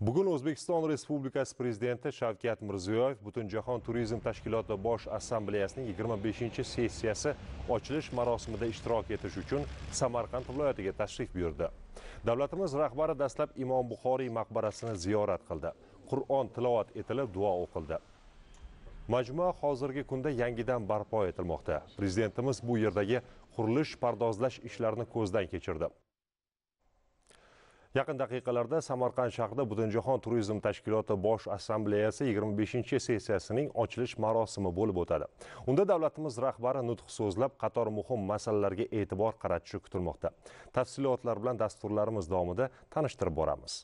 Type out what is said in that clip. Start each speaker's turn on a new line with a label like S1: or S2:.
S1: bugun o'zbekiston respublikasi prezidenti shavkat mirziyoyev butunjahon turizm tashkiloti bosh assambleyasining 25 sessiyasi ochilish marosimida ishtirok etish uchun samarqand viloyatiga tashrif buyurdi davlatimiz rahbari dastlab imom buxoriy maqbarasini ziyorat qildi qur'on tilovat etilib duo o'qildi majmua hozirgi kunda yangidan barpo etilmoqda prezidentimiz bu yerdagi qurilish pardozlash ishlarini ko'zdan kechirdi yaqin daqiqalarda samarqand shahrida butunjahon turizm tashkiloti bosh assambleyasi 25 sessiyasining ochilish marosimi bo'lib o'tadi unda davlatimiz rahbari nutq so'zlab qator muhim masalalarga e'tibor qaratishi kutilmoqda tafsilotlar bilan dasturlarimiz davomida tanishtirib boramiz